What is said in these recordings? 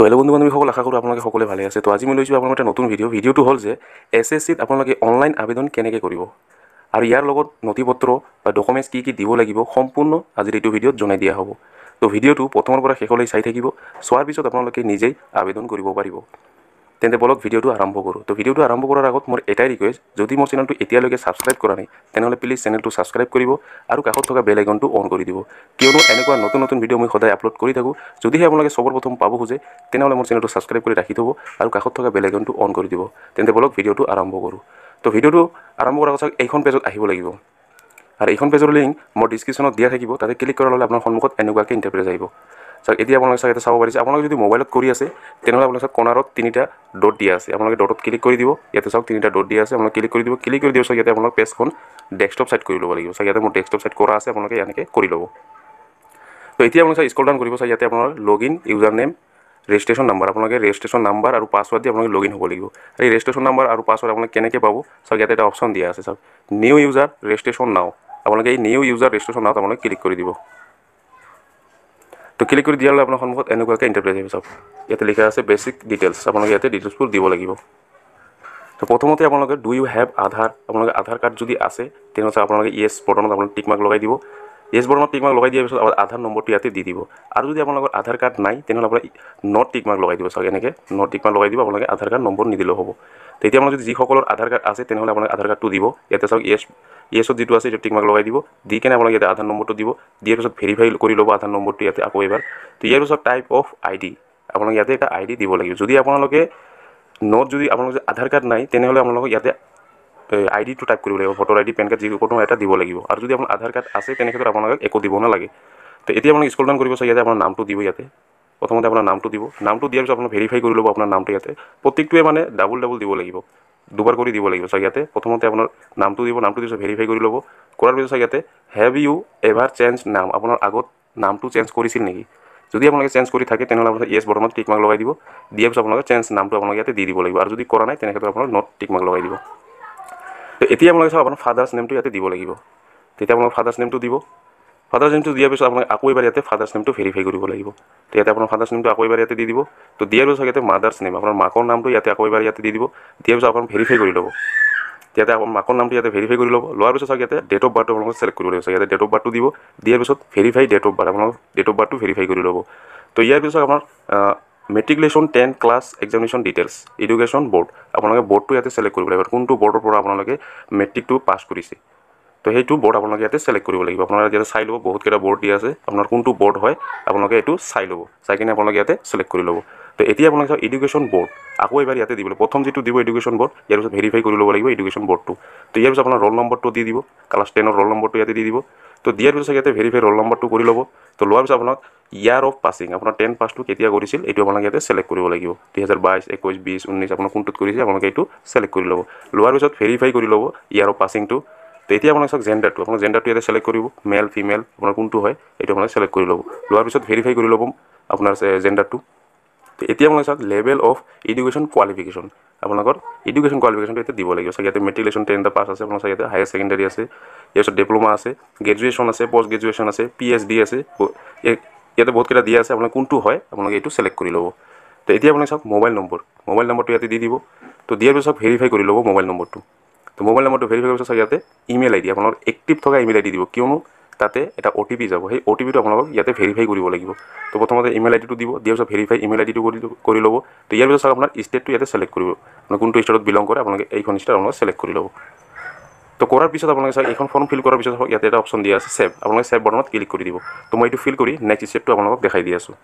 তো হেল্ল' বন্ধু বান্ধৱীসকল আশা কৰোঁ আপোনালোকে সকলোৱে ভালে আছে তো আজি মই লৈছোঁ আপোনালোকে নতুন ভিডিঅ' ভিডিঅ'টো হ'ল যে এছ এছ চিত আপোনালোকে অনলাইন আবেদন কেনেকৈ কৰিব আৰু ইয়াৰ লগত নথি পত্ৰ বা ডকুমেণ্টছ কি কি দিব লাগিব সম্পূৰ্ণ আজিৰ এইটো ভিডিঅ'ত জনাই দিয়া হ'ব তো ভিডিঅ'টো প্ৰথমৰ পৰা শেষলৈ চাই থাকিব চোৱাৰ পিছত আপোনালোকে নিজেই আবেদন কৰিব পাৰিব তেন্তে বলক ভিডিঅ'টো আৰম্ভ কৰোঁ তো ভিডিঅ'টো আৰম্ভ কৰাৰ আগত মোৰ এটাই ৰিকুৱেষ্ট যদি মোৰ চেনেলটো এতিয়ালৈকে ছাবস্ক্ৰাইব কৰা নাই তেনেহ'লে প্লিজ চেনেলটো ছাবস্ক্ৰাইব কৰিব আৰু কাষত থকা বেল আইকনটো অন কৰি দিব কিয়নো এনেকুৱা নতুন নতুন ভিডিঅ' মই সদায় আপলোড কৰি থাকোঁ যদিহে আপোনালোকে চবৰ প্ৰথম পাব খোজে তেনেহ'লে মোৰ চেনেলটো ছাবস্ক্ৰাইব কৰি ৰাখি থ'ব আৰু কাষত থকা বেল আইকনটো অন কৰি দিব তেন্তে বলক ভিডিঅ'টো আৰম্ভ কৰোঁ তো ভিডিঅ'টো আৰম্ভ কৰাৰ পাছত এইখন পেজত আহিব লাগিব আৰু এইখন পেজৰ লিংক মই ডিছক্ৰিপশ্যনত দিয়া থাকিব তাতে ক্লিক কৰাৰ লগে আপোনাৰ সন্মুখত এনেকুৱাকৈ ইণ্টাৰপ্ৰেজ আহিব চাওক এতিয়া আপোনালোকে চাওক এটা চাব পাৰিছে আপোনালোকে যদি মোবাইলত কৰি আছে তেনেহ'লে আপোনালোকে চাওক কৰ্ণাৰত তিনিটা ডট দিয়া আছে আপোনালোকে ডটত ক্লিক কৰি দিব ইয়াতে চাওক তিনিটা ডট দিয়া আছে আপোনালোকে ক্লিক কৰি দিব ক্লিক কৰি দিব চাওক ইয়াতে আপোনালোক পেজখন ডেস্কটপ ছাইড কৰি ল'ব লাগিব চাওক ইয়াতে মোৰ ডেস্কটপ ছাইড কৰা আছে আপোনালোকে এনেকৈ কৰি ল'ব তো এতিয়া আপোনালোকে চাওক স্কল ডাউন কৰিব চাওক ইয়াতে আপোনাৰ log in user name registration number আপোনালোকে ৰেজিষ্ট্ৰেশ্যন নাম্বাৰ আৰু পাছৱৰ্ড দি আপোনালোকে লগ ইন হ'ব লাগিব আৰু এই ৰেজিষ্ট্ৰেশ্যন নাম্বাৰ আৰু পাছৱৰ্ড আপোনালোকে কেনেকৈ পাব চাওক ইয়াতে এটা অপশ্যন দিয়া আছে চাওক নিউ ইউজাৰ ৰেজিষ্ট্ৰেশ্যন নাও আপোনালোকে এই নিউ ইউজাৰ ৰেজিষ্ট্ৰেশ্যন নাওত আপোনালোকে ক্লিক কৰি দিব তো ক্লিক কৰি দিয়াৰ লগে আপোনাৰ সন্মুখত এনেকুৱাকৈ ইণ্টাৰপ্ৰেজ আহিব চাওক ইয়াতে লিখা আছে বেচিক ডিটেইলছ আপোনালোকে ইয়াতে ডিটেইলছবোৰ দিব লাগিব তো প্ৰথমতে আপোনালোকে ডু ইউ হেভ আধাৰ আপোনালোকে আধাৰ কাৰ্ড যদি আছে তেনেহ'লে আপোনালোকে ইয়েছ বটনত আপোনালোকে টিক লগাই দিব এছ বৰ্মা টিকমাক লগাই দিয়াৰ পিছত আধাৰ নম্বৰটো ইয়াতে দি দিব আৰু যদি আপোনালোকৰ আধাৰ কাৰ্ড নাই তেনেহ'লে আপোনাৰ নট টিকমাক লগাই দিব চাওক এনেকৈ নট টিকমাক লগাই দিব আপোনালোকে আধাৰ কাৰ্ড নম্বৰ নিদিলেও হ'ব তেতিয়া আপোনাক যদি যিসকলৰ আধাৰ কাৰ্ড আছে তেনেহ'লে আপোনালোকে আধাৰ কাৰ্ডটো দিব ইয়াতে চাওক এছ এছত যিটো আছে সেইটো টিকমাক লগাই দিব দি কেনে আপোনালোকে ইয়াতে আধাৰ নম্বৰটো দিব দিয়াৰ পিছত ভেৰিফাই কৰি ল'ব আধাৰ নম্বৰটো ইয়াতে আকৌ এবাৰ তো ইয়াৰ পিছত টাইপ অফ আই ডি আপোনালোকে ইয়াতে এটা আই ডি দিব লাগিব যদি আপোনালোকে নট যদি আপোনালোকে আধাৰ কাৰ্ড নাই তেনেহ'লে আপোনালোকে ইয়াতে আই ডিটো টাইপ কৰিব লাগিব voter I D PAN card যি কোনো এটা দিব লাগিব আৰু যদি আপোনাৰ আধাৰ কাৰ্ড আছে তেনেক্ষেত্ৰত আপোনালোকে একো দিব নালাগে তো এতিয়া আপোনাক স্কুল ডাউন কৰিব চাই ইয়াতে আপোনাৰ নামটো দিব ইয়াতে প্ৰথমতে আপোনাৰ নামটো দিব নামটো দিয়াৰ পিছত আপোনাৰ ভেৰিফাই কৰি ল'ব আপোনাৰ নামটো ইয়াতে প্ৰত্যেকটোৱে মানে ডাবল ডাবল দিব লাগিব দুবাৰ কৰি দিব লাগিব চাই ইয়াতে প্ৰথমতে আপোনাৰ নামটো দিব নামটো দিছে ভেৰিফাই কৰি ল'ব কৰাৰ পিছত চাই ইয়াতে হেভ ইউ এভাৰ চেঞ্জ নাম আপোনাৰ আগত নামটো চেঞ্জ কৰিছিল নেকি যদি আপোনালোকে চেঞ্জ কৰি থাকে তেনেহ'লে আপোনাৰ ইয়েছ বৰ্তমান টিক মাৰ্ক লগাই দিব দিয়াৰ পিছত আপোনালোকে চেঞ্জ নামটো আপোনালোকে ইয়াতে দি দিব লাগিব আৰু যদি কৰা নাই তেনেক্ষেত্ৰত আপোনাৰ নট টিক মাৰ্ক লগাই দিব এতিয়া আপোনালোকে চাওক আপোনাৰ ফাদাৰ্ছ নেমটো ইয়াতে দিব লাগিব তেতিয়া আপোনালোকে ফাদাৰ্ছ নেমটো দিব ফাদাৰ্ছ নেমটো দিয়াৰ পিছত আপোনালোকে আকৌ এবাৰ ইয়াতে ফাদাৰ্ছ নেমটো ভেৰিফাই কৰিব লাগিব তো ইয়াতে আপোনাৰ ফাদাৰ্ছ নেমটো আকৌ এবাৰ ইয়াতে দি দিব তো দিয়াৰ পিছত ইয়াতে মাদাৰ্ছ নেম আপোনাৰ মাকৰ নামটো ইয়াতে আকৌ এবাৰ ইয়াতে দি দিব দিয়াৰ পিছত আপোনাৰ ভেৰিফাই কৰি ল'ব ইয়াতে আপোনাৰ মাকৰ নামটো ইয়াতে ভেৰিফাই কৰি ল'ব লোৱাৰ পিছত চাওক ইয়াতে ডেট অফ বাৰ্থটো আপোনালোকে চেলেক্ট কৰিব লাগিব ইয়াতে ডেট অফ বাৰ্থটো দিব দিয়াৰ পিছত ভেৰিফাই ডেট অফ বাৰ্থ আপোনালোকে ডেট অফ বাৰ্থটো ভেৰিফাই কৰি ল'ব তো ইয়াৰ পিছত আমাৰ matriculation ten class examination details education board আপোনালোকে বোৰ্ডটো ইয়াতে ছিলেক্ট কৰিব লাগিব কোনটো বোৰ্ডৰ পৰা আপোনালোকে মেট্ৰিকটো পাছ কৰিছে তো সেইটো বোৰ্ড আপোনালোকে ইয়াতে ছিলেক্ট কৰিব লাগিব আপোনালোকে ইয়াতে চাই ল'ব বহুতকেইটা বোৰ্ড দিয়া আছে আপোনাৰ কোনটো বোৰ্ড হয় আপোনালোকে এইটো চাই ল'ব চাই কিনে আপোনালোকে ইয়াতে ছিলেক্ট কৰি ল'ব তো এতিয়া আপোনালোকে চাওক এডুকেশ্যন বোৰ্ড আকৌ এবাৰ ইয়াতে দিবলৈ প্ৰথম যিটো দিব এডুকেশ্যন বোৰ্ড ইয়াৰ পিছত ভেৰিফাই কৰি ল'ব লাগিব এডুকেশ্যন বোৰ্ডটো তো ইয়াৰ পিছত আপোনাৰ ৰোল নম্বৰটো দি দিব ক্লাছ টেনৰ ৰোল নম্বৰটো ইয়াতে দি দিব তো দিয়াৰ পিছত ইয়াতে ভেৰিফাই ৰোল নম্বৰটো কৰি ল'ব তো লোৱাৰ পিছত আপোনাক ইয়াৰ অফ পাছিং আপোনাৰ টেন পাছটো কেতিয়া কৰিছিল এইটো আপোনালোকে ইয়াতে চিলেক্ট কৰিব লাগিব দুহেজাৰ বাইছ একৈছ বিছ ঊনৈছ আপোনাৰ কোনটোত কৰিছে আপোনালোকে এইটো চিলেক্ট কৰি ল'ব লোৱাৰ পিছত ভেৰিফাই কৰি ল'ব ইয়াৰ অফ পাছিংটো তো এতিয়া আপোনাক চাওক জেণ্ডাৰটো আপোনাৰ জেণ্ডাৰটো ইয়াতে চিলেক্ট কৰিব মেল ফিমেল আপোনাৰ কোনটো হয় এইটো আপোনালোকে চিলেক্ট কৰি ল'ব লোৱাৰ পিছত ভেৰিফাই কৰি ল'ব আপোনাৰ জেণ্ডাৰটো এতিয়া আপোনালোকে চাওক লেভেল অফ এডুকেশ্যন কোৱালিফিকেশ্যন আপোনালোকৰ এডুকেশ্যন কোৱালিফিকেশ্যনটো এতিয়া দিব লাগিব চাগে ইয়াতে মেট্ৰিক লেশ্যন টেনটা পাছ আছে আপোনাৰ চাগে ইয়াতে হায়াৰ ছেকেণ্ডেৰী আছে ইয়াৰপিছত ডিপ্ল'মা আছে গ্ৰেজুৱেশ্যন আছে পষ্ট গ্ৰেজুৱেশ্যন আছে পি এইচ ডি আছে ইয়াতে বহুতকেইটা দিয়া আছে আপোনালোকে কোনটো হয় আপোনালোকে এইটো ছিলেক্ট কৰি ল'ব তো এতিয়া আপোনালোকে চাওক মোবাইল নম্বৰ মোবাইল নম্বৰটো ইয়াতে দি দিব তো দিয়াৰ পিছত ভেৰিফাই কৰি ল'ব মোবাইল নম্বৰটো তো মোবাইল নম্বৰটো ভেৰিফাই কৰাৰ পিছত চাগে ইয়াতে ইমেইল আই ডি আপোনালোকৰ এক্টিভ থকা ইমেইল আই ডি দিব কিয়নো তাতে এটা অ' টি পি যাব সেই অ' টি পিটো আপোনালোক ইয়াতে ভেৰিফাই কৰিব লাগিব তো প্ৰথমতে ইমেইল আই ডিটো দিব দিয়াৰ পিছত ভেৰিফাই ইমেইল আই ডিটো কৰি কৰি ল'ব তো ইয়াৰ পিছত আপোনাৰ ষ্টেটটো ইয়াতে ছিলেক্ট কৰিব মানে কোনটো ষ্টেটত বিলং কৰে আপোনালোকে এইখন ষ্টেট আপোনালোকে ছিলেক্ট কৰি ল'ব তো কৰাৰ পিছত আপোনালোকে চাওক এইখন ফৰ্ম ফিল কৰাৰ পিছত হওক ইয়াতে এটা অপশ্যন দিয়া আছে ছেভ আপোনালোকে ছেভ বটনত ক্লিক কৰি দিব তো মই এইটো ফিল কৰি নেক্সট ষ্টেপটো আপোনালোকক দেখাই দি আছোঁ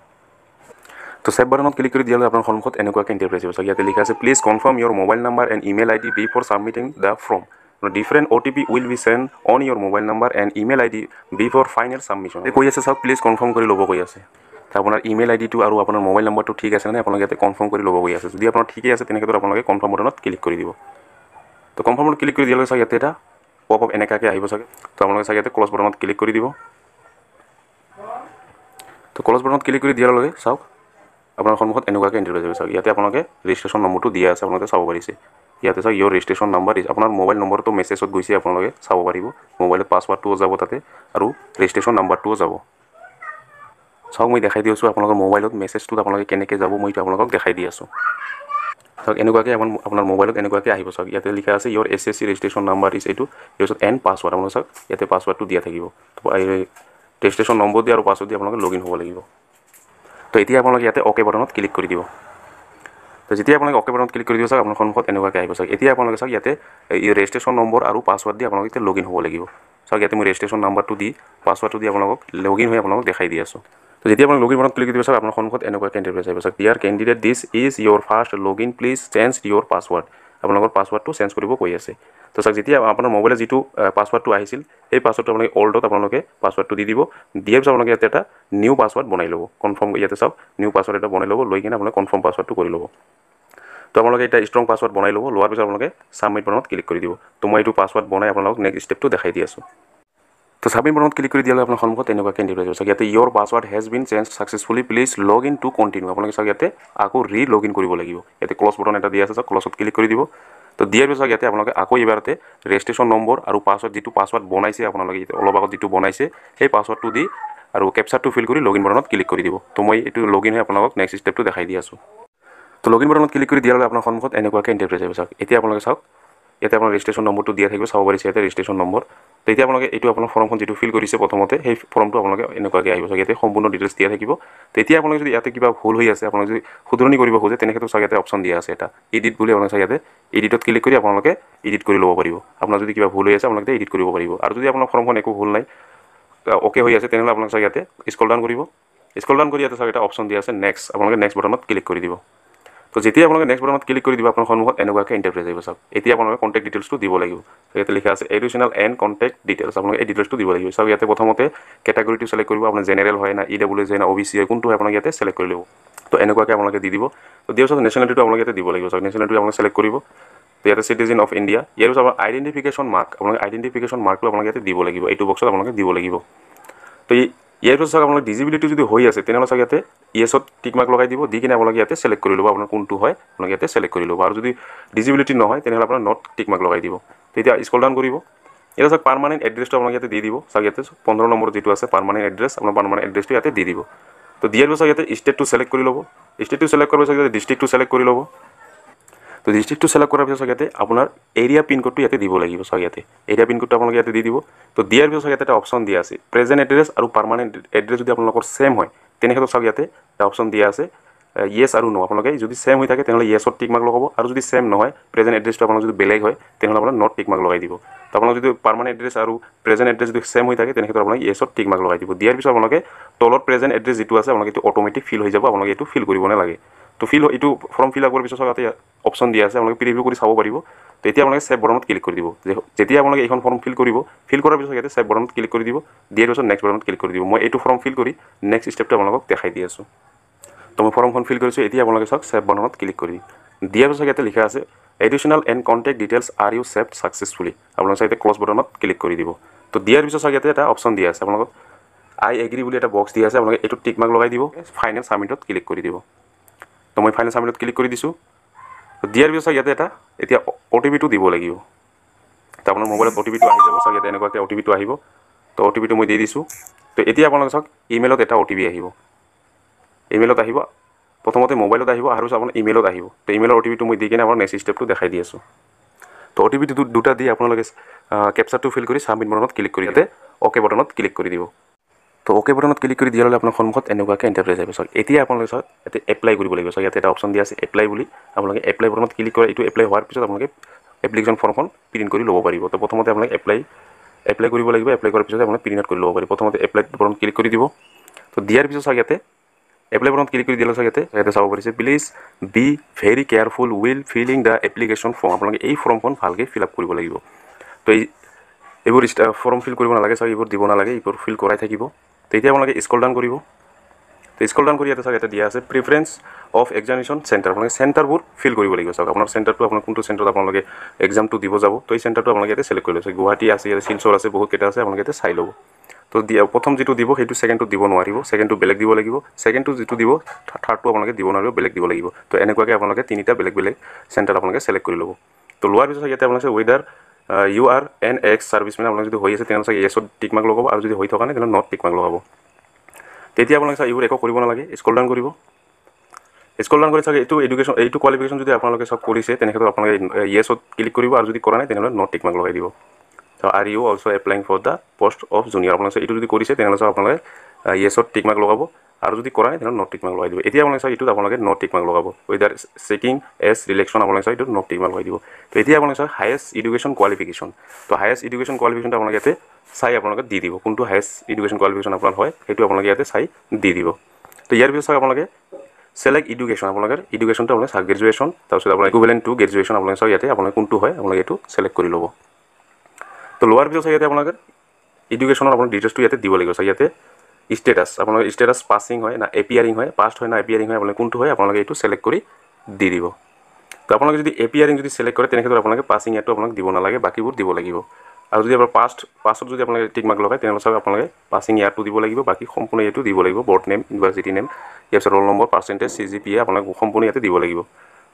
তো ছেভ বটনত ক্লিক কৰি দিয়া হ'লে আপোনাৰ সন্মুখত এনেকুৱাকৈ ইণ্টাৰফেচ হ'ব চাওক ইয়াতে লিখা আছে please confirm your mobile number and email I D before submitting the form different O' T P will be send on your mobile number and email I D before final submission কৈ আছে চাওক please confirm কৰি ল'ব কৈ আছে আপোনাৰ email আই ডিটো আৰু আপোনাৰ মোবাইল নম্বৰটো ঠিক আছে নাই আপোনালোকে ইয়াতে কনফাৰ্ম কৰি ল'ব গৈ আছে যদি আপোনাৰ ঠিকেই আছে তেনেকৈতো আপোনালোকে কনফাৰ্ম বটনত ক্লিক কৰি দিব তো কনফাৰ্ম বটনত ক্লিক কৰি দিয়ালৈ চাগে ইয়াতে এটা পপ অপ এনেকুৱাকৈ আহিব চাগে তো আপোনালোকে চাগে ইয়াতে ক্লছ বটনত ক্লিক কৰি দিব তো ক্লছ বটনত ক্লিক কৰি দিয়ালৈকে চাওক আপোনাৰ সন্মুখত এনেকুৱাকৈ এণ্ট্ৰি হৈ যাব চাওক ইয়াতে আপোনালোকে ৰেজিষ্ট্ৰেশ্যন নম্বৰটো দিয়া আছে আপোনালোকে চাব পাৰিছে ইয়াতে চাওক ইয়ৰ ৰেজিষ্ট্ৰেশ্যন নাম্বাৰ আপোনাৰ মোবাইল নম্বৰটো মেছেজত গৈছে আপোনালোকে চাব পাৰিব মোবাইলত পাছৱৰ্ডটোও যাব তাতে আৰু ৰেজিষ্ট্ৰেশ্যন নাম্বাৰটোও যাব চাওক মই দেখাই দি আছোঁ আপোনালোকৰ মোবাইলত মেছেজটোত আপোনালোকে কেনেকৈ যাব মই এইটো আপোনালোকক দেখাই দি আছোঁ চাওক এনেকুৱাকৈ আপোনাৰ আপোনাৰ মোবাইলত এনেকুৱাকৈ আহিব চাওক ইয়াতে লিখা আছে ইয়ৰ S S C registration number is এইটো তাৰপিছত এণ্ড পাছৱৰ্ড আপোনালোক চাওক ইয়াতে পাছৱৰ্ডটো দিয়া থাকিব ৰেজিষ্ট্ৰেশ্যন নম্বৰ দি আৰু পাছৱৰ্ড দি আপোনালোকে লগ ইন হ'ব লাগিব তো এতিয়া আপোনালোকে ইয়াতে অ'কে বটনত ক্লিক কৰি দিব তো যেতিয়া আপোনালোকে অকে বাটনত ক্লিক কৰি দিব চাওক আপোনাৰ সন্মুখত এনেকুৱাকৈ আহিব চাওক এতিয়া আপোনালোকে চাওক ইয়াতে এই ৰেজিষ্ট্ৰেশ্যন নম্বৰ আৰু পাছৱৰ্ড দি আপোনালোকে এতিয়া ইন হ'ব লাগিব চাওক ইয়াতে মই ৰেজিষ্ট্ৰেশ্যন নম্বৰটো দি পাছৱৰ্ডটো দি আপোনালোকক লগ ইন হৈ আপোনালোকক দেখাই দি আছোঁ তো যেতিয়া আপুনি লগিন বাটনত ক্লিক দিব চাওক আপোনাৰ সন্মুখত এনেকুৱা কেণ্ডিডেট আহিব চাওক ইয়াৰ candidate this is your first log in please change your password আপোনালোকৰ পাছৱৰ্ডটো চেঞ্জ কৰিব কৈ আছে তো চাওক যেতিয়া আপোনাৰ মোবাইলৰ যিটো পাছৱৰ্ডটো আহিছিল সেই পাছৱৰ্ডটো আপোনালোকে অল্ডত আপোনালোকে পাছৱৰ্ডটো দি দিব দিয়াৰ পিছত আপোনালোকে ইয়াতে এটা নিউ পাছৱৰ্ড বনাই ল'ব কনফাৰ্ম ইয়াতে চাওক নিউ পাছৱৰ্ড এটা বনাই ল'ব লৈ কিনে আপোনালোকে কনফাৰ্ম পাছৱৰ্ডটো কৰি ল'ব তো আপোনালোকে এটা ষ্ট্ৰং পাছৱৰ্ড বনাই ল'ব লোৱাৰ পিছত আপোনালোকে ছাবমিট বটনত ক্লিক কৰি দিব তো মই এইটো পাছৱৰ্ড বনাই আপোনালোকক নেক্সট ষ্টেপটো দেখাই দি আছোঁ তো চাবমিট বটনত ক্লিক কৰি দিয়া হ'লে আপোনাৰ সন্মুখত তেনেকুৱা কেণ্ডিডেট হৈছে ইয়াতে your password has been change successfully please log in to continue আপোনালোকে চাওক ইয়াতে আকৌ ৰি লগ ইন কৰিব লাগিব ইয়াতে ক্লছ বটন এটা দিয়া আছে চাওক ক্লছত ক্লিক কৰি দিব তো দিয়াৰ পিছত ইয়াতে আপোনালোকে আকৌ এইবাৰতে ৰেজিষ্ট্ৰেশ্যন নম্বৰ আৰু পাছৱৰ্ড যিটো পাছৱৰ্ড বনাইছে আপোনালোকে অলপ আগত যিটো বনাইছে সেই পাছৱৰ্ডটো দি আৰু কেপচাৰটো ফিল কৰি লগিন বটনত ক্লিক কৰি দিব তো মই এইটো লগ ইন হৈ আপোনালোকক নেক্সট ষ্টেপটো দেখাই দি আছোঁ তো লগিন বটনত ক্লিক কৰি দিয়াৰ লগে আপোনাৰ সন্মুখত এনেকুৱাকৈ ইণ্টাৰফেচ আহিব চাওক এতিয়া আপোনালোকে চাওক ইয়াতে আপোনাৰ ৰেজিষ্ট্ৰেশ্যন নম্বৰটো দিয়া থাকিব চাব পাৰিছে ইয়াতে ৰেজিষ্ট্ৰেশ্যন নম্বৰ এতিয়া আপোনালোকে এইটো আপোনাৰ ফৰ্মখন যিটো ফিল কৰিছে প্ৰথমতে সেই ফৰ্মটো আপোনালোকে এনেকুৱাকৈ আহিব চাগে ইয়াতে সম্পূৰ্ণ ডিটেইলছ দিয়া থাকিব তেতিয়া আপোনালোকে যদি ইয়াতে কিবা ভুল হৈ আছে আপোনালোকে যদি শুধৰণি কৰিব খোজে তেনেকৈতো চাগে ইয়াতে অপশ্যন দিয়া আছে এটা ইডিট বুলি আপোনালোকে চাগে ইয়াতে ইডিটত ক্লিক কৰি আপোনালোকে ইডিট কৰি ল'ব পাৰিব আপোনাৰ যদি কিবা ভুল হৈ আছে আপোনালোকে ইডিট কৰিব পাৰিব আৰু যদি আপোনাৰ ফৰ্মখন একো ভুল নাই অ'কে হৈ আছে তেনেহ'লে আপোনালোকে চাগে ইয়াতে স্কল ডাউন কৰিব স্কল ডাউন কৰি ইয়াতে চাগে এটা অপশ্যন দিয়া আছে নেক্সট আপোনালোকে নেক্সট বটনত ক্লিক কৰি দিব তো যেতিয়া আপোনালোকে নেক্সট বটনত ক্লিক কৰি দিব আপোনাৰ সন্মুখত এনেকুৱাকৈ ইণ্টাৰফেচ আহিব চাওক এতিয়া আপোনালোকে কণ্টেক্ট ডিটেইলছটো দিব লাগিব ইয়াতে লিখা আছে এডিশ্যনেল এণ্ড কণ্টেক্ট ডিটেইলছ আপোনালোকে এই ডিটেইলছটো দিব লাগিব চাওক ইয়াতে প্ৰথমতে কেটাগৰিটো ছিলেক্ট কৰিব আপোনাৰ জেনেৰেল হয় না ই ডাব্লিউ এছ হয় না অ' বি চি হয় কোনটো হয় আপোনালোকে ইয়াতে ছিলেক্ট কৰি ল'ব তো এনেকুৱাকৈ আপোনালোকে দি দিব তো দিয়া চাওক নেশ্যনেলিটিটো আপোনালোকে ইয়াতে দিব লাগিব চাওক নেশ্যনেলিটি আপোনালোকে ছিলেক্ট কৰিব তো ইয়াতে চিটিজেন অফ ইণ্ডিয়া ইয়াৰ পিছত আপোনাৰ আইডেণ্টিফিকেশ্যন মাৰ্ক আপোনালোকে আইডেণ্টিফিকেশ্যন মাৰ্কটো আপোনালোকে ইয়াতে দিব লাগিব এইটো বক্সত আপোনালোকে দিব লাগিব তো এই ইয়াৰ পিছত চাওক আপোনালোকে ডিজিবিলিটি যদি হৈ আছে তেনেহ'লে চাওক ইয়াতে ইয়েছত টিকমাক লগাই দিব দি কিনে আপোনালোকে ইয়াতে চিলেক্ট কৰি ল'ব আপোনাৰ কোনটো হয় আপোনালোকে ইয়াতে চিলেক্ট কৰি ল'ব আৰু যদি ডিজিবিলিটি নহয় তেনেহ'লে আপোনাৰ নট টিকমাক লগাই দিব তেতিয়া স্কল ডাউন কৰিব এতিয়া চাওক পাৰ্মানেণ্ট এড্ৰেছটো আপোনালোকে ইয়াতে দি দিব চাওক ইয়াতে পোন্ধৰ নম্বৰ যিটো আছে পাৰ্মানেণ্ট এড্ৰেছ আপোনাৰ পাৰ্মানেণ্ট এড্ৰেছটো ইয়াতে দি দিব তো দিয়াৰ পিছত ইয়াতে ষ্টেটটো চিলেক্ট কৰি ল'ব ষ্টেটটো চিলেক্ট কৰাৰ পিছত ইয়াতে ডিষ্ট্ৰিক্টটো চিলেক্ট কৰি ল'ব তো ডিষ্ট্ৰিক্টটো ছিলেক্ট কৰাৰ পিছত ইয়াতে আপোনাৰ এৰিয়া পিনক'ডটো ইয়াতে দিব লাগিব চাওক ইয়াতে এৰিয়া পিনক'ডটো আপোনালোকে ইয়াতে দি দিব তো দিয়াৰ পিছত ইয়াতে এটা অপশ্যন দিয়া আছে প্ৰেজেণ্ট এড্ৰেছ আৰু পাৰ্মানেণ্ট এড্ৰেছ যদি আপোনালোকৰ ছেম হয় তেনেক্ষেত্ৰত চাওক ইয়াতে এটা অপশ্যন দিয়া আছে য়েছ আৰু ন' আপোনালোকে যদি চেম হৈ থাকে তেনেহ'লে য়েছত টিক মাৰ্ক লগাব আৰু যদি চেম নহয় প্ৰেজেণ্ট এড্ৰেছটো আপোনালোক যদি বেলেগ হয় তেনেহ'লে আপোনাৰ নট টিক মাৰ্ক লগাই দিব তো আপোনালোক যদি পাৰ্মানেণ্ট এড্ৰেছ আৰু প্ৰেজেণ্ট এড্ৰেছ যদি ছেম হৈ থাকে তেনেক্ষেত্ৰত আপোনালোকে য়েছত টিক মাৰ্ক লগাই দিব দিয়াৰ পিছত আপোনালোকে তলত প্ৰেজেণ্ট এড্ৰেছ যিটো আছে আপোনালোকে এইটো অট'মেটিক ফিল হৈ যাব আপোনালোকে এইটো ফিল কৰিব নালাগে তো ফিল এইটো ফৰ্ম ফিল আপ কৰাৰ পিছত ইয়াতে অপশ্যন দিয়া আছে আপোনালোকে প্ৰিভিউ কৰি চাব পাৰিব তেতিয়া আপোনালোকে ছেভ বটনত ক্লিক কৰি দিব যেতিয়া আপোনালোকে এইখন ফৰ্ম ফিল কৰিব ফিল কৰাৰ পিছত ইয়াতে ছেভ বটনত ক্লিক কৰি দিব দিয়াৰ পিছত নেক্সট বটনত ক্লিক কৰি দিব মই এইটো ফৰ্ম ফিল কৰি নেক্সট ষ্টেপটো আপোনালোকক দেখাই দি আছোঁ তো মই ফৰ্মখন ফিল কৰিছোঁ এতিয়া আপোনালোকে চাওক ছেভ বটনত ক্লিক কৰি দিয়াৰ পিছত ইয়াতে লিখা আছে additional and contact details are you save successfully আপোনালোকে ইয়াতে ক্লজ বটনত ক্লিক কৰি দিব তো দিয়াৰ পিছত চাওক ইয়াতে এটা অপশ্যন দিয়া আছে আপোনালোকক আই এগ্ৰি বুলি এটা বক্স দিয়া আছে আপোনালোকে এইটো টিকমাক লগাই দিব ফাইনেল চাবমিটত ক্লিক কৰি দিব তো মই ফাইনেল চামিলত ক্লিক কৰি দিছোঁ দিয়াৰ পিছত ইয়াতে এটা এতিয়া অ' টি পিটো দিব লাগিব তো আপোনাৰ মোবাইলত অ' টি পিটো আহি যাব চাওক ইয়াতে এনেকুৱাকৈ অ' টি পিটো আহিব তো অ' টি পিটো মই দি দিছোঁ তো এতিয়া আপোনালোকে চাওক ইমেইলত এটা অ' টি পি আহিব ইমেইলত আহিব প্ৰথমতে মোবাইলত আহিব আৰু চাওক আপোনাৰ ইমেইলত আহিব তো ইমেইলৰ অ' টি পিটো মই দি কিনে আপোনাৰ নেক্সট ষ্টেপটো দেখাই দি আছোঁ তো অ' টি পিটো দুটা দি আপোনালোকে কেপচাৰটো ফিল কৰি চাবমিট বটনত ক্লিক কৰি ইয়াতে অ'কে বটনত ক্লিক কৰি দিব তো অ'কে বটনত ক্লিক কৰি দিয়া হ'লে আপোনাৰ সন্মুখত এনেকুৱাকৈ এণ্টাৰপ্ৰাইজ আহিব চাওক এতিয়া আপোনালোকে চাওক ইয়াতে এপ্লাই কৰিব লাগিব চাওক ইয়াতে এটা অপশ্যন দিয়া আছে এপ্লাই বুলি আপোনালোকে এপ্লাই বটনত ক্লিক কৰে এইটো এপ্লাই হোৱাৰ পিছত আপোনালোকে এপ্লিকেশ্যন ফৰ্মখন প্ৰিণ্ট কৰি ল'ব পাৰিব তো প্ৰথমতে আপোনালোকে এপ্লাই এপ্লাই কৰিব লাগিব এপ্লাই কৰাৰ পিছত আপোনালোকে প্ৰিণ্ট আউট কৰি ল'ব পাৰিব প্ৰথমতে এপ্লাই বটনত ক্লিক কৰি দিব তো দিয়াৰ পিছত চাওক ইয়াতে এপ্লাই বটনত ক্লিক কৰি দিয়া চাওক ইয়াতে ইয়াতে চাব পাৰিছে please be very careful while filling the application form আপোনালোকে এই ফৰ্মখন ভালকৈ ফিল আপ কৰিব লাগিব তো এই এইবোৰ ইষ্টা ফৰ্ম ফিল কৰিব নালাগে চাওক এইবোৰ দিব নালাগে এইবোৰ ফিল কৰাই থাকিব তেতিয়া আপোনালোকে স্কুল ডাউন কৰিব তো স্কল ডাউন কৰি ইয়াতে চাওক এটা দিয়া আছে প্ৰিফাৰেঞ্চ অফ এক্সামিনেশ্যন চেণ্টাৰ আপোনালোকে চেণ্টাৰবোৰ ফিল কৰিব লাগিব চাওক আপোনাৰ চেণ্টাৰটো আপোনাৰ কোনটো চেণ্টাৰত আপোনালোকে এক্সামটো দিব যাব তো এই চেণ্টাৰটো আপোনালোকে ইয়াতে ছিলেক্ট কৰি লৈছে গুৱাহাটী আছে ইয়াতে শিলচৰ আছে বহুত কেইটা আছে আপোনালোকে ইয়াতে চাই ল'ব তো দিয়া প্ৰথম যিটো দিব সেইটো ছেকেণ্ডটো দিব নোৱাৰিব ছেকেণ্ডটো বেলেগ দিব লাগিব ছেকেণ্ডটো যিটো দিব থাৰ্ডটো আপোনালোকে দিব নোৱাৰিব বেলেগ দিব লাগিব তো এনেকুৱাকৈ আপোনালোকে তিনিটা বেলেগ বেলেগ চেণ্টাৰ আপোনালোকে ছিলেক্ট কৰি ল'ব তো লোৱাৰ পিছত ইয়াতে আপোনালোকে whether you are an ex service মানে আপোনালোকে যদি হৈ আছে তেনেহ'লে চাগে এছত টিক মাক লগাব আৰু যদি হৈ থকা নাই তেনেহ'লে নট টিক মাক লগাব তেতিয়া আপোনালোকে চাগে এইবোৰ একো কৰিব নালাগে স্কুল ডাউন কৰিব স্কুল ডাউন কৰি চাগে এইটো এডুকেশ্যন এইটো কোৱালিফিকেশ্যন যদি আপোনালোকে চব কৰিছে তেনেক্ষেত্ৰত আপোনালোকে ইয়েছত ক্লিক কৰিব আৰু যদি কৰা নাই তেনেহ'লে নট টিক মাক লগাই দিব are you also' applying for the post of junior আপোনালোকে এইটো যদি কৰিছে তেনেহ'লে চব আপোনালোকে ইয়েছত টিক মাক লগাব আৰু যদি কৰা নাই তেনেহ'লে নট টিক মাক লগাই দিব এতিয়া আপোনালোকে চাওক এইটোত আপোনালোকে নট টিক মাক লগাব উইডাৰ চেকিং এছ ৰিলেকশ্যন আপোনালোকে চাওক এইটোত নট টিক মাক লগাই দিব তো এতিয়া আপোনালোকে চাওক হায়েষ্ট ইডুকেশ্যন কোৱালিফিকেশ্যন তো হায়েষ্ট ইডুকেশ্যন কোৱালিফিকেশ্যনটো আপোনালোকে ইয়াতে চাই আপোনালোকে দি দিব কোনটো হায়েষ্ট ইডুকেশ্যন কোৱালিফিকেশ্যন আপোনাৰ হয় সেইটো আপোনালোকে ইয়াতে চাই দি দিব তো ইয়াৰ পিছত চাওক আপোনালোকে চেলেক্ট ইডুকেশ্যন আপোনালোকৰ ইডুকেশ্যনটো আপোনালোকে চাওক গ্ৰেজুৱেশ্যন তাৰপিছত আপোনালোকে গুগল এন টু গ্ৰেজুৱেশ্যন আপোনালোকে চাওক ইয়াতে আপোনালোকে কোনটো হয় আপোনালোকে এইটো চেলেক্ট কৰি ল'ব তো লোৱাৰ পিছত চাওক ইয়াতে আপোনালোকে ইডুকেশ্যনৰ আপোনাৰ ডিটেইলছটো ইয়াতে দিব লাগিব চাওক ইয়াতে ষ্টেটাছ আপোনালোকে ষ্টেটাছ পাছিং হয় না এপিয়াৰিং হয় পাষ্ট হয় না এপিয়াৰিং হয় আপোনালোকে কোনটো হয় আপোনালোকে এইটো ছিলেক্ট কৰি দি দিব তো আপোনালোকে যদি এপিয়াৰিং যদি ছিলেক্ট কৰে তেনেক্ষেত্ৰত আপোনালোকে পাছিং ইয়াতো আপোনালোকে দিব নালাগে বাকীবোৰ দিব লাগিব আৰু যদি আপোনাৰ পাষ্ট পাছত যদি আপোনালোকে টিক মাৰ্ক লগায় তেনে চাগে আপোনালোকে পাছিং ইয়াৰটো দিব লাগিব বাকী সম্পূৰ্ণ ইয়াতো দিব লাগিব বৰ্ড নেম ইউনিভাৰ্চিটি নেম ইয়াৰপিছত roll number percentage C G P A আপোনালোকে সম্পূৰ্ণ ইয়াতে দিব লাগিব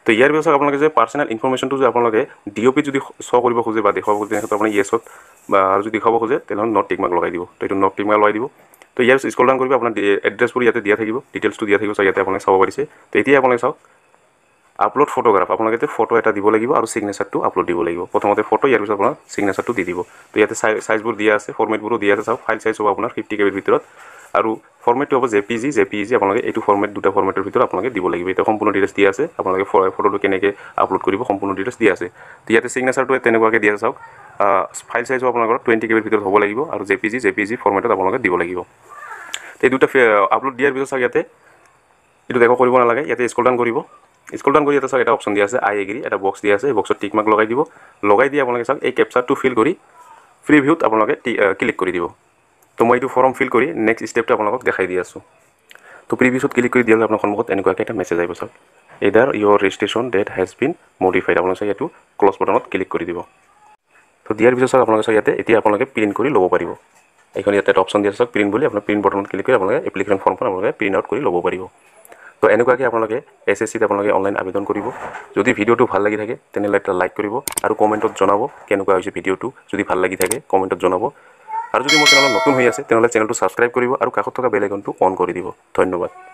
তো ইয়াৰ পিছত আপোনালোকে যে পাৰ্চনেল ইনফৰ্মেশ্যনটো যদি আপোনালোকে ডি অ' পিত যদি শ্ব' কৰিব খোজে বা দেখুৱাব খোজে তেনেহ'লে আপোনাৰ ইয়েছত বা আৰু যদি দেখুৱাব খোজে তেনেহ'লে নট টিক মাৰ্ক লগাই দিব তো এইটো নট টিক মাৰ্ক লগাই দিব তো ইয়াৰ পিছত স্কুল ডাউন কৰিব আপোনাৰ এড্ৰেছবোৰ ইয়াতে দিয়া থাকিব ডিটেইলছটো দিয়া থাকিব চ' ইয়াতে আপোনালোকে চাব পাৰিছে তো এতিয়া আপোনালোকে চাওক আপলোড ফটোগ্ৰাফ আপোনালোকে এতিয়া ফটো এটা দিব লাগিব আৰু চিগনেচাৰটো আপলোড দিব লাগিব প্ৰথমতে ফটো ইয়াৰ পিছত আপোনাৰ চিগনেচাৰটো দি দিব তো ইয়াতে চাই চাইজবোৰ দিয়া আছে ফৰ্মেটবোৰো দিয়া আছে চাওক ফাইল চাইজ হ'ব আপোনাৰ ফিফটি কেবিৰ ভিতৰত আৰু ফৰ্মেটটো হ'ব J P G J P G আপোনালোকে এইটো ফৰ্মেট দুটা ফৰ্মেটৰ ভিতৰত আপোনালোকে দিব লাগিব এতিয়া সম্পূৰ্ণ ডিটেইলছ দিয়া আছে আপোনালোকে ফটোটো কেনেকৈ আপলোড কৰিব সম্পূৰ্ণ ডিটেইলছ দিয়া আছে তো ইয়াতে চিগনেচাৰটো তেনেকুৱাকৈ দিয়া চাওক ফাইল চাইজো আপোনালোকৰ টুৱেণ্টি কেবিৰ ভিতৰত হ'ব লাগিব আৰু J P G J P G ফৰ্মেটত আপোনালোকে দিব লাগিব এই দুটা আপলোড দিয়াৰ পিছত চাগে ইয়াতে এইটো দেখো কৰিব নালাগে ইয়াতে স্কুল ডাউন কৰিব স্কুল ডাউন কৰি এটা চাওক এটা অপশ্যন দিয়া আছে আই এগ্ৰি এটা বক্স দিয়া আছে এই বক্সত টিক মাৰ্ক লগাই দিব লগাই দি আপোনালোকে চাওক এই কেপচাৰটো ফিল কৰি প্ৰিভিউত ভিউত আপোনালোকে ক্লিক কৰি দিব তো মই এইটো ফৰ্ম ফিল কৰি নেক্সট ষ্টেপটো আপোনালোকক দেখাই দি আছোঁ তো প্ৰি ক্লিক কৰি দিয়ালে আপোনাৰ সন্মুখত এনেকুৱাকৈ এটা মেছেজ আহিব চাওক এইডাৰ your registration date has been modified আপোনালোকে চাওক এইটো ক্লজ বটনত ক্লিক কৰি দিব তো দিয়াৰ পিছত আপোনালোকে ইয়াতে এতিয়া আপোনালোকে প্ৰিণ্ট কৰি ল'ব পাৰিব এইখন ইয়াতে এটা অপশ্যন দিয়া চাওক প্ৰিণ্ট বুলি আপোনাৰ প্ৰিণ্ট বটনত ক্লিক কৰি আপোনালোকে এপ্লিকেশ্যন ফৰ্মখন আপোনালোকে প্ৰিণ্ট আউট কৰি ল'ব পাৰিব তো এনেকুৱাকৈ আপোনালোকে এছ এছ চিত আপোনালোকে অনলাইন আবেদন কৰিব যদি ভিডিঅ'টো ভাল লাগি থাকে তেনেহ'লে এটা লাইক কৰিব আৰু কমেণ্টত জনাব কেনেকুৱা হৈছে ভিডিঅ'টো যদি ভাল লাগি থাকে কমেণ্টত জনাব আৰু যদি মোৰ চেনেলত নতুন হৈ আছে তেনেহ'লে চেনেলটো ছাবস্ক্ৰাইব কৰিব আৰু কাষত থকা বেলেগনটো অন কৰি দিব ধন্যবাদ